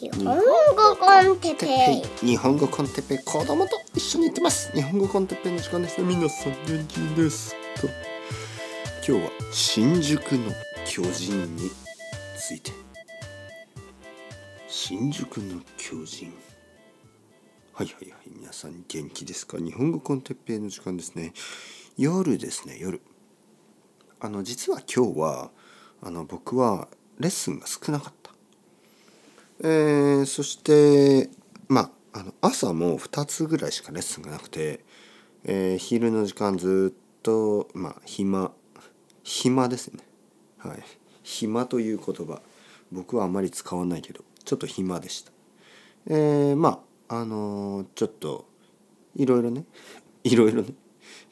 日本語コンテペイ日本語コンテッペイ子供と一緒に行ってます日本語コンテペイの時間です皆さん元気ですか今日は新宿の巨人について新宿の巨人はいはいはい皆さん元気ですか日本語コンテペイの時間ですね夜ですね夜あの実は今日はあの僕はレッスンが少なかったえー、そしてまああの朝も2つぐらいしかレッスンがなくて、えー、昼の時間ずっとまあ暇暇ですねはい暇という言葉僕はあまり使わないけどちょっと暇でしたえー、まああのー、ちょっといろいろねいろいろね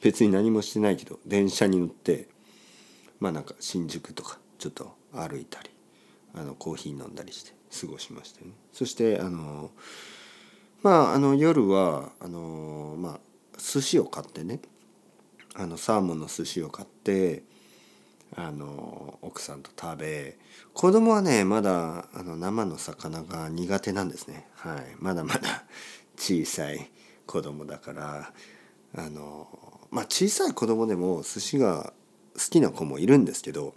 別に何もしてないけど電車に乗ってまあなんか新宿とかちょっと歩いたりあのコーヒー飲んだりして過ごしましたね。そしてあのまああの夜はあのまあ寿司を買ってねあのサーモンの寿司を買ってあの奥さんと食べ子供はねまだあの生の魚が苦手なんですねはいまだまだ小さい子供だからあのまあ小さい子供でも寿司が好きな子もいるんですけど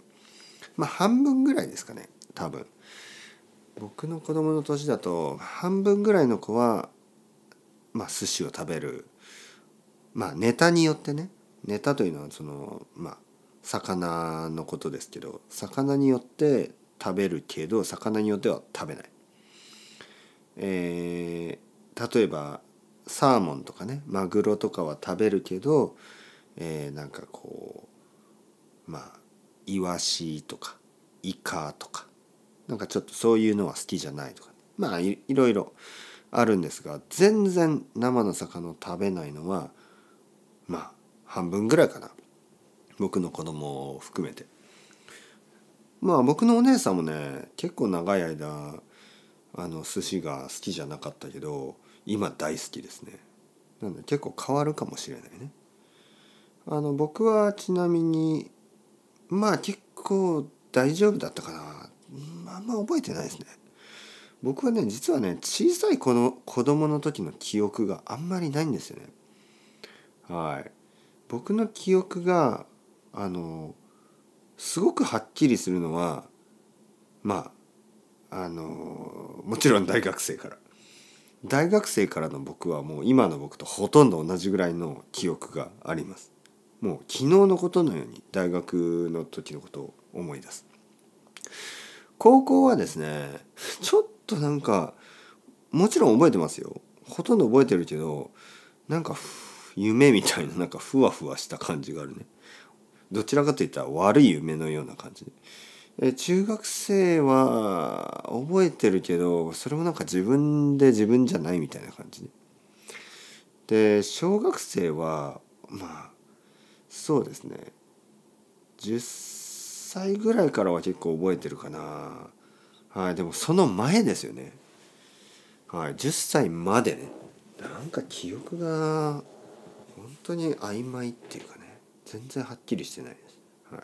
まあ半分ぐらいですかね多分僕の子供の年だと半分ぐらいの子はまあ寿司を食べるまあネタによってねネタというのはそのまあ魚のことですけど魚によって食べるけど魚によっては食べない。えー、例えばサーモンとかねマグロとかは食べるけど、えー、なんかこうまあイワシとかイカとかなんかちょっとそういうのは好きじゃないとか、ね、まあいろいろあるんですが全然生の魚を食べないのはまあ半分ぐらいかな僕の子供を含めてまあ僕のお姉さんもね結構長い間あの寿司が好きじゃなかったけど今大好きですねなんで結構変わるかもしれないねあの僕はちなみにまあ結構大丈夫だったかなあんま覚えてないですね。僕はね実はね小さい子の子供の時の記憶があんまりないんですよね。はい、僕の記憶があのすごくはっきりするのはまああのもちろん大学生から大学生からの僕はもう今の僕とほとんど同じぐらいの記憶がありますもう昨日のことのように大学の時のことを思い出す高校はですねちょっとなんかもちろん覚えてますよほとんど覚えてるけどなんか夢みたいななんかふわふわした感じがあるねどちらかといったら悪い夢のような感じえ中学生は覚えてるけどそれもなんか自分で自分じゃないみたいな感じでで小学生はまあそうですね10歳歳ぐらいからは結構覚えてるかなはいでもその前ですよねはい10歳までねなんか記憶が本当に曖昧っていうかね全然はっきりしてないです、はい、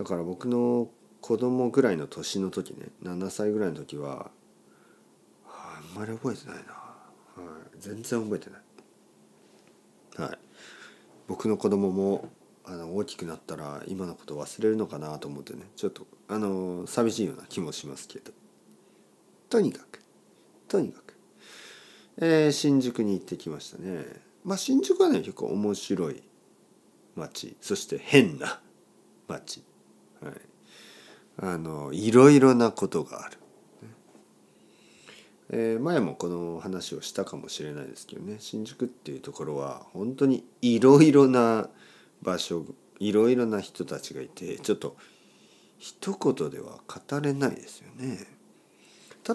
だから僕の子供ぐらいの年の時ね7歳ぐらいの時はあんまり覚えてないな、はい、全然覚えてないはい僕の子供もあの大きくなったら今のこと忘れるのかなと思ってねちょっとあの寂しいような気もしますけどとにかくとにかく、えー、新宿に行ってきましたねまあ新宿はね結構面白い街そして変な街はいあのいろいろなことがある、えー、前もこの話をしたかもしれないですけどね新宿っていうところは本当にいろいろな場所いろいろな人たちがいてちょっと一言では語れないですよね。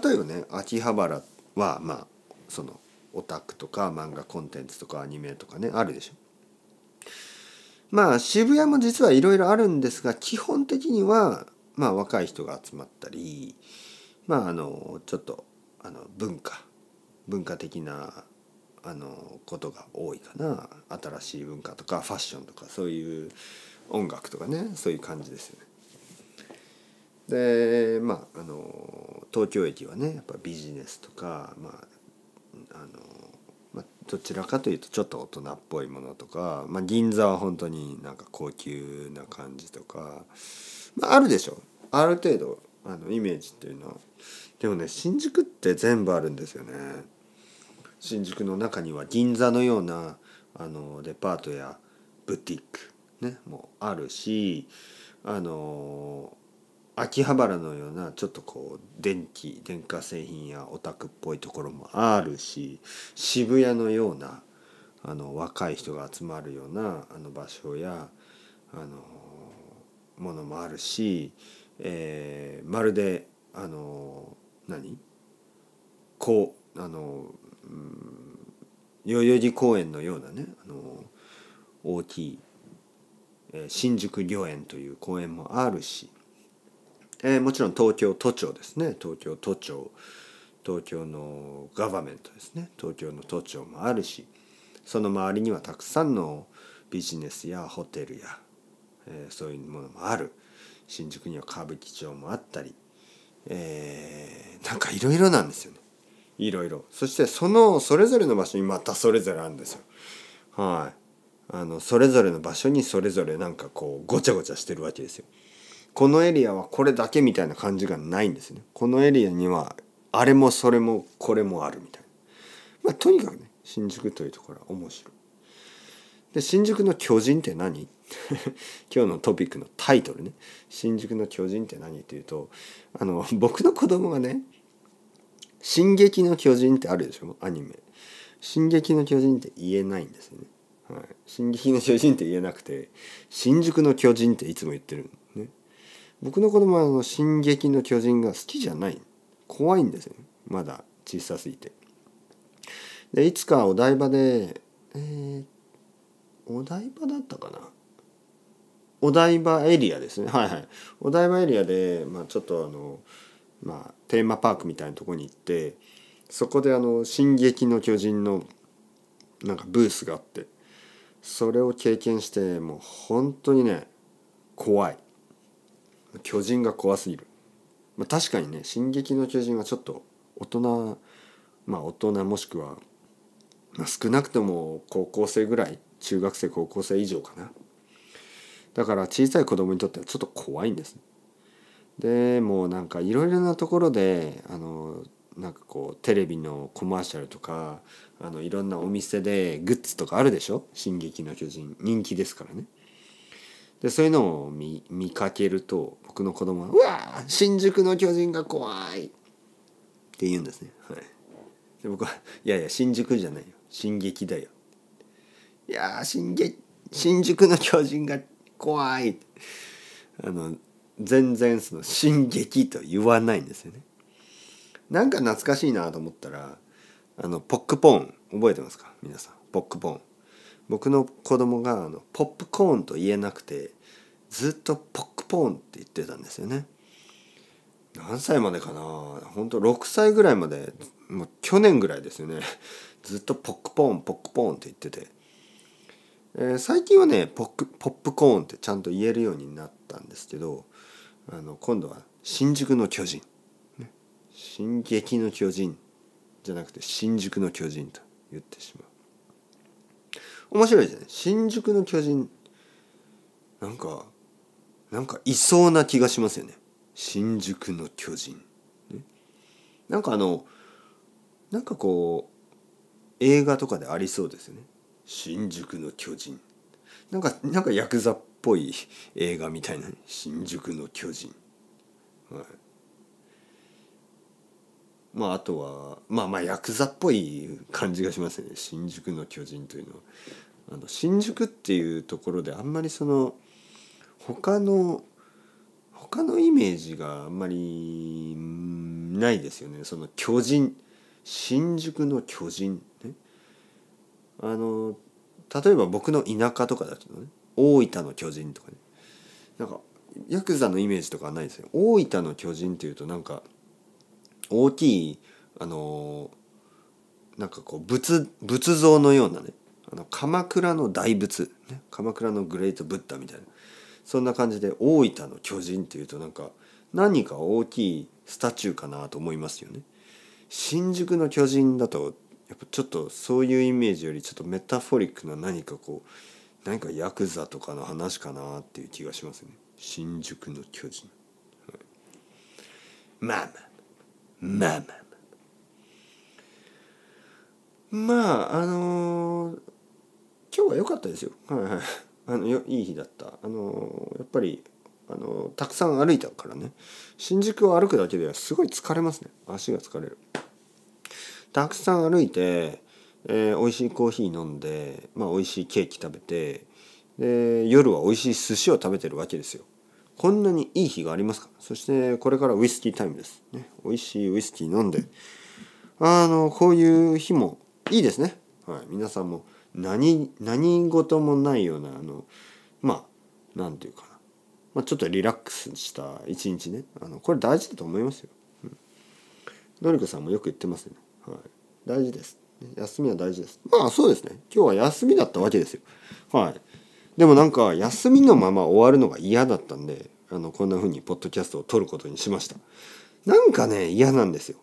例えばね秋葉原はまあそのオタクとか漫画コンテンツとかアニメとかねあるでしょ。まあ渋谷も実はいろいろあるんですが基本的にはまあ若い人が集まったりまああのちょっとあの文化文化的なあのことが多いかな新しい文化とかファッションとかそういう音楽とかねそういう感じですよね。でまああの東京駅はねやっぱビジネスとか、まああのまあ、どちらかというとちょっと大人っぽいものとか、まあ、銀座は本当になんか高級な感じとか、まあ、あるでしょある程度あのイメージっていうのは。でもね新宿って全部あるんですよね。新宿の中には銀座のようなあのデパートやブティック、ね、もあるしあの秋葉原のようなちょっとこう電気電化製品やオタクっぽいところもあるし渋谷のようなあの若い人が集まるようなあの場所やあのものもあるし、えー、まるであの何こうあの代々木公園のようなねあの大きい、え新宿御苑という公園もあるし、えー、もちろん東京都庁ですね東京都庁東京のガバメントですね東京の都庁もあるしその周りにはたくさんのビジネスやホテルや、えー、そういうものもある新宿には歌舞伎町もあったり、えー、なんかいろいろなんですよね。いろいろそしてそのそれぞれの場所にまたそれぞれあるんですよはいあのそれぞれの場所にそれぞれなんかこうごちゃごちゃしてるわけですよこのエリアはこれだけみたいな感じがないんですねこのエリアにはあれもそれもこれもあるみたいなまあとにかくね新宿というところは面白いで新宿の巨人って何 今日のトピックのタイトルね「新宿の巨人って何?」っていうとあの僕の子供がね「進撃の巨人」ってあるでしょアニメ「進撃の巨人」って言えないんですよね「はい、進撃の巨人」って言えなくて「新宿の巨人」っていつも言ってるね僕の子供はあの「進撃の巨人」が好きじゃない怖いんですよ、まだ小さすぎてでいつかお台場でえー、お台場だったかなお台場エリアですねはいはいお台場エリアで、まあ、ちょっとあのまあ、テーマパークみたいなとこに行ってそこであの「進撃の巨人」のなんかブースがあってそれを経験してもう本当にね怖い巨人が怖すぎる、まあ、確かにね「進撃の巨人」はちょっと大人まあ大人もしくは、まあ、少なくとも高校生ぐらい中学生高校生以上かなだから小さい子供にとってはちょっと怖いんです、ねでもうなんかいろいろなところであのなんかこうテレビのコマーシャルとかあのいろんなお店でグッズとかあるでしょ「進撃の巨人」人気ですからね。でそういうのを見見かけると僕の子供は「うわ新宿の巨人が怖い!」って言うんですね。はい、で僕は「いやいや新宿じゃないよ進撃だよ」いや進撃新宿の巨人が怖いあの全然その進撃と言わないんですよね。なんか懐かしいなと思ったらあのポックポーン覚えてますか皆さんポックポーン。僕の子供があのポップコーンと言えなくてずっとポックポーンって言ってたんですよね。何歳までかな本当6歳ぐらいまでもう去年ぐらいですよねずっとポックポーンポックポーンって言ってて。え最近はねポックポップコーンってちゃんと言えるようになったんですけどあの今度は「新宿の巨人」進撃の巨人」じゃなくて「新宿の巨人」と言ってしまう面白いじゃない新宿の巨人なんかなんかいそうな気がしますよね新宿の巨人、なんかあのなんかこう映画とかでありそうですよね新宿の巨人なんかなんかヤクザっぽい映画みたいな新宿の巨人、はい、まああとはまあまあヤクザっぽい感じがしますね新宿の巨人というのはあの新宿っていうところであんまりその他の他のイメージがあんまりないですよねその巨人新宿の巨人ねあの例えば僕の田舎とかだとね大分の巨人とかねなんかヤクザのイメージとかはないですよ大分の巨人っていうとなんか大きいあのなんかこう仏仏像のようなねあの鎌倉の大仏、ね、鎌倉のグレートブッダみたいなそんな感じで大分の巨人っていうとなんか何か大きいスタチューかなと思いますよね。新宿の巨人だとやっぱちょっとそういうイメージよりちょっとメタフォリックな何かこう何かヤクザとかの話かなっていう気がしますね新宿の巨人、はい、まあまあまあまあまあまああのー、今日は良かったですよはいはいあのよいい日だったあのー、やっぱりあのたくさん歩いたからね新宿を歩くだけではすごい疲れますね足が疲れる。たくさん歩いて、えー、美味しいコーヒー飲んで、まあ、美味しいケーキ食べてで夜は美味しい寿司を食べてるわけですよ。こんなにいい日がありますかそしてこれからウイスキータイムです。ね、美味しいウイスキー飲んであのこういう日もいいですね。はい、皆さんも何何事もないようなあのまあ何て言うかな、まあ、ちょっとリラックスした一日ねあのこれ大事だと思いますよ。うん、のりこさんもよく言ってますね。はい、大事です休みは大事ですまあそうですね今日は休みだったわけですよはいでもなんか休みのまま終わるのが嫌だったんであのこんな風にポッドキャストを撮ることにしましたなんかね嫌なんですよ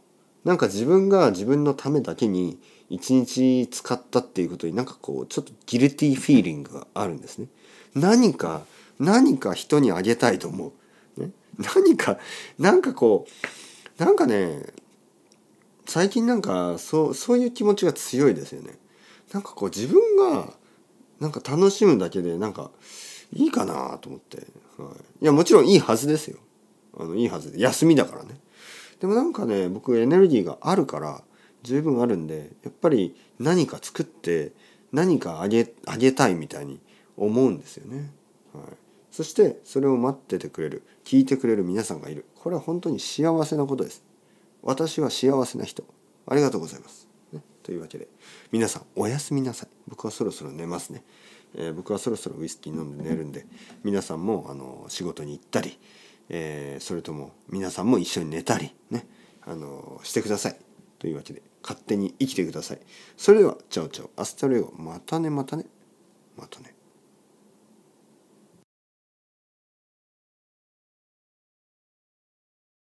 なんか自分が自分のためだけに一日使ったっていうことになんかこうちょっとギルティーフィーリングがあるんですね何か何か人にあげたいと思う、ね、何か何かこうなんかね最近なんかそうそういう気持ちが強いですよね。なんかこう自分がなんか楽しむだけでなんかいいかなと思って、はい、いやもちろんいいはずですよあのいいはずで休みだからねでもなんかね僕エネルギーがあるから十分あるんでやっぱり何か作って何かあげあげたいみたいに思うんですよね、はい、そしてそれを待っててくれる聞いてくれる皆さんがいるこれは本当に幸せなことです私は幸せな人ありがとうございます、ね、というわけで皆さんおやすみなさい僕はそろそろ寝ますね、えー、僕はそろそろウイスキー飲んで寝るんで皆さんもあの仕事に行ったり、えー、それとも皆さんも一緒に寝たりねあのしてくださいというわけで勝手に生きてくださいそれではチャオチャオアスタレオまたねまたねまたね